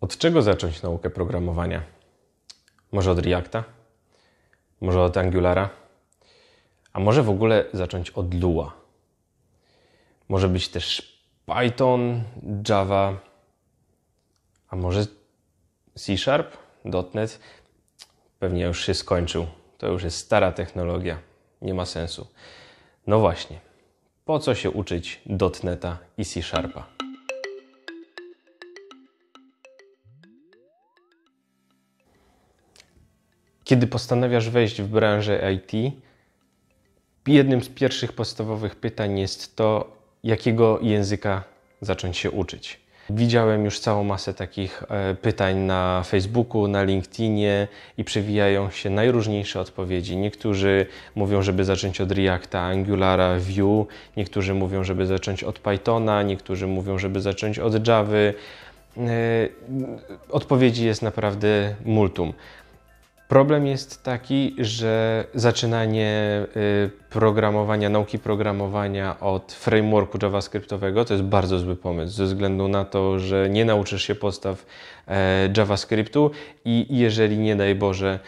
Od czego zacząć naukę programowania? Może od Reacta? Może od Angulara? A może w ogóle zacząć od Lua? Może być też Python, Java, a może C Sharp, .NET? Pewnie już się skończył. To już jest stara technologia. Nie ma sensu. No właśnie. Po co się uczyć .NETA i C Sharpa? Kiedy postanawiasz wejść w branżę IT, jednym z pierwszych podstawowych pytań jest to, jakiego języka zacząć się uczyć. Widziałem już całą masę takich e, pytań na Facebooku, na LinkedInie i przewijają się najróżniejsze odpowiedzi. Niektórzy mówią, żeby zacząć od Reacta, Angulara, Vue, niektórzy mówią, żeby zacząć od Pythona, niektórzy mówią, żeby zacząć od Java. E, odpowiedzi jest naprawdę multum. Problem jest taki, że zaczynanie y, programowania, nauki programowania od frameworku JavaScriptowego to jest bardzo zły pomysł, ze względu na to, że nie nauczysz się podstaw e, JavaScriptu i jeżeli nie daj Boże,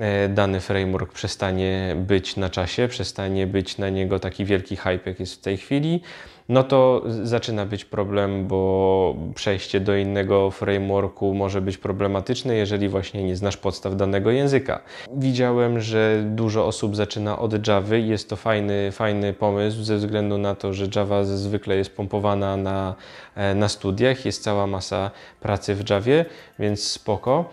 E, dany framework przestanie być na czasie, przestanie być na niego taki wielki hype, jak jest w tej chwili, no to zaczyna być problem, bo przejście do innego frameworku może być problematyczne, jeżeli właśnie nie znasz podstaw danego języka. Widziałem, że dużo osób zaczyna od Java i jest to fajny, fajny pomysł ze względu na to, że Java zwykle jest pompowana na, e, na studiach, jest cała masa pracy w Javie, więc spoko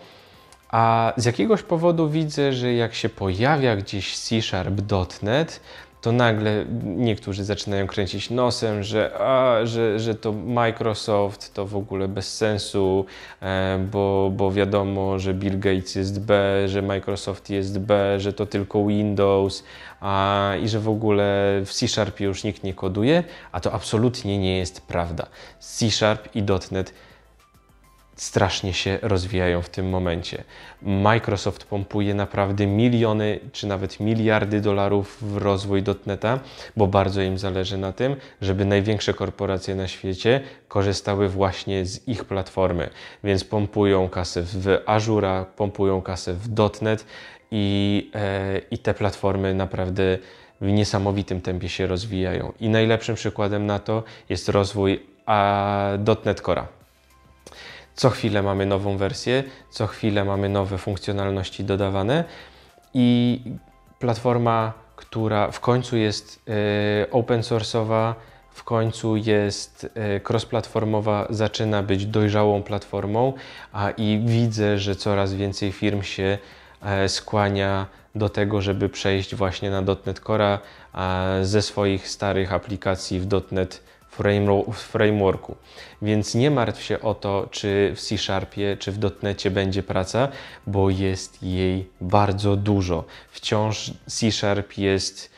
a z jakiegoś powodu widzę, że jak się pojawia gdzieś C-Sharp.net, to nagle niektórzy zaczynają kręcić nosem, że, a, że, że to Microsoft to w ogóle bez sensu, e, bo, bo wiadomo, że Bill Gates jest B, że Microsoft jest B, że to tylko Windows a, i że w ogóle w c Sharp już nikt nie koduje, a to absolutnie nie jest prawda. C-Sharp i .NET strasznie się rozwijają w tym momencie. Microsoft pompuje naprawdę miliony czy nawet miliardy dolarów w rozwój dotneta, bo bardzo im zależy na tym, żeby największe korporacje na świecie korzystały właśnie z ich platformy. Więc pompują kasę w Azure, pompują kasę w dotnet i, e, i te platformy naprawdę w niesamowitym tempie się rozwijają. I najlepszym przykładem na to jest rozwój a, .NET Core'a. Co chwilę mamy nową wersję, co chwilę mamy nowe funkcjonalności dodawane i platforma, która w końcu jest e, open source'owa, w końcu jest e, cross-platformowa, zaczyna być dojrzałą platformą a i widzę, że coraz więcej firm się e, skłania do tego, żeby przejść właśnie na .NET Core ze swoich starych aplikacji w .NET frameworku. Więc nie martw się o to, czy w C-Sharpie, czy w dotnecie będzie praca, bo jest jej bardzo dużo. Wciąż C-Sharp jest,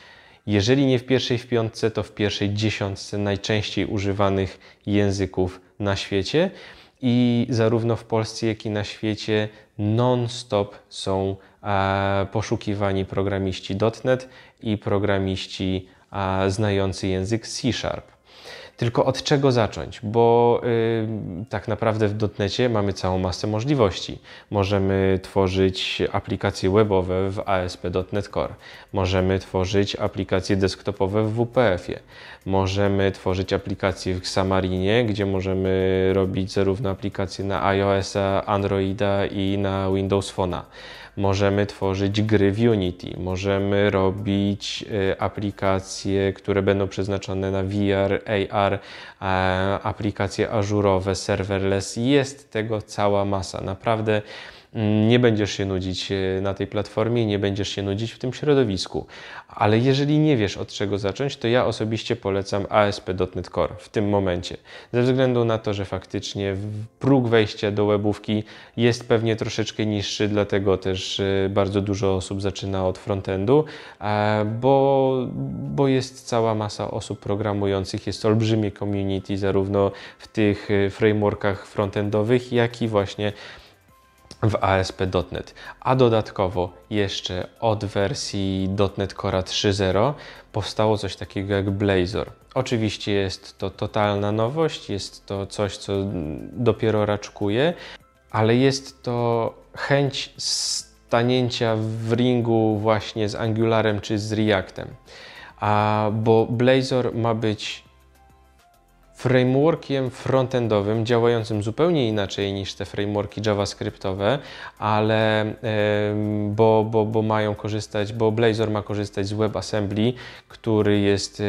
jeżeli nie w pierwszej w piątce, to w pierwszej dziesiątce najczęściej używanych języków na świecie i zarówno w Polsce, jak i na świecie non-stop są e, poszukiwani programiści .NET i programiści e, znający język C-Sharp. Tylko od czego zacząć? Bo y, tak naprawdę w dotnecie mamy całą masę możliwości. Możemy tworzyć aplikacje webowe w ASP.NET Core. Możemy tworzyć aplikacje desktopowe w WPF-ie. Możemy tworzyć aplikacje w Xamarinie, gdzie możemy robić zarówno aplikacje na iOS-a, Androida i na Windows Phone'a możemy tworzyć gry w Unity, możemy robić y, aplikacje, które będą przeznaczone na VR, AR, aplikacje ażurowe, serverless. Jest tego cała masa. Naprawdę nie będziesz się nudzić e, na tej platformie, nie będziesz się nudzić w tym środowisku. Ale jeżeli nie wiesz od czego zacząć, to ja osobiście polecam ASP.NET Core w tym momencie. Ze względu na to, że faktycznie próg wejścia do webówki jest pewnie troszeczkę niższy, dlatego też e, bardzo dużo osób zaczyna od frontendu, e, bo, bo jest cała masa osób programujących, jest olbrzymie community zarówno w tych frameworkach frontendowych, jak i właśnie w ASP.NET, a dodatkowo jeszcze od wersji .NET Core 3.0 powstało coś takiego jak Blazor. Oczywiście jest to totalna nowość, jest to coś, co dopiero raczkuje, ale jest to chęć stanięcia w ringu właśnie z Angularem czy z Reactem. A, bo Blazor ma być frameworkiem frontendowym działającym zupełnie inaczej niż te frameworki JavaScriptowe, ale bo, bo, bo mają korzystać, bo Blazor ma korzystać z WebAssembly, który jest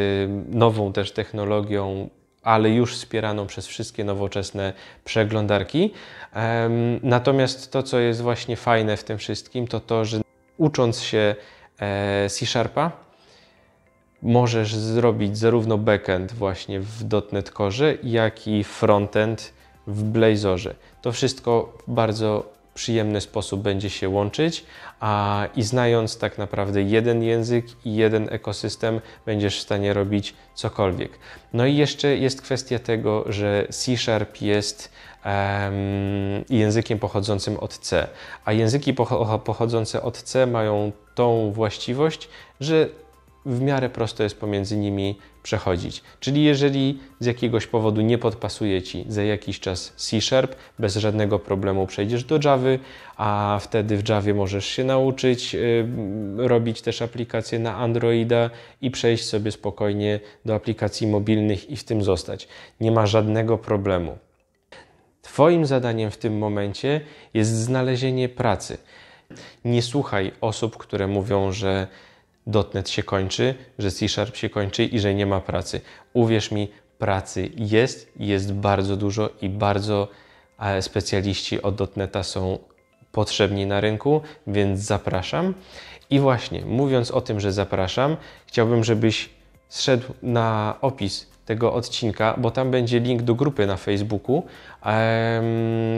nową też technologią ale już wspieraną przez wszystkie nowoczesne przeglądarki. Natomiast to, co jest właśnie fajne w tym wszystkim, to to, że ucząc się e, C-Sharpa, możesz zrobić zarówno backend właśnie w .NET Core, jak i frontend w Blazorze. To wszystko w bardzo przyjemny sposób będzie się łączyć a, i znając tak naprawdę jeden język i jeden ekosystem będziesz w stanie robić cokolwiek. No i jeszcze jest kwestia tego, że C Sharp jest um, językiem pochodzącym od C, a języki pochodzące od C mają tą właściwość, że w miarę prosto jest pomiędzy nimi przechodzić. Czyli jeżeli z jakiegoś powodu nie podpasuje Ci za jakiś czas C-Sharp, bez żadnego problemu przejdziesz do Java, a wtedy w Java możesz się nauczyć y, robić też aplikacje na Androida i przejść sobie spokojnie do aplikacji mobilnych i w tym zostać. Nie ma żadnego problemu. Twoim zadaniem w tym momencie jest znalezienie pracy. Nie słuchaj osób, które mówią, że dotnet się kończy, że C-Sharp się kończy i że nie ma pracy. Uwierz mi, pracy jest, jest bardzo dużo i bardzo e, specjaliści od dotneta są potrzebni na rynku, więc zapraszam. I właśnie, mówiąc o tym, że zapraszam, chciałbym, żebyś zszedł na opis tego odcinka, bo tam będzie link do grupy na Facebooku,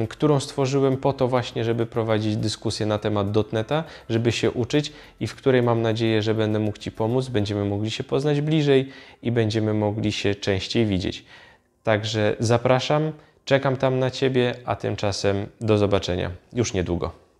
którą stworzyłem po to właśnie, żeby prowadzić dyskusję na temat dotneta, żeby się uczyć i w której mam nadzieję, że będę mógł Ci pomóc, będziemy mogli się poznać bliżej i będziemy mogli się częściej widzieć. Także zapraszam, czekam tam na Ciebie, a tymczasem do zobaczenia już niedługo.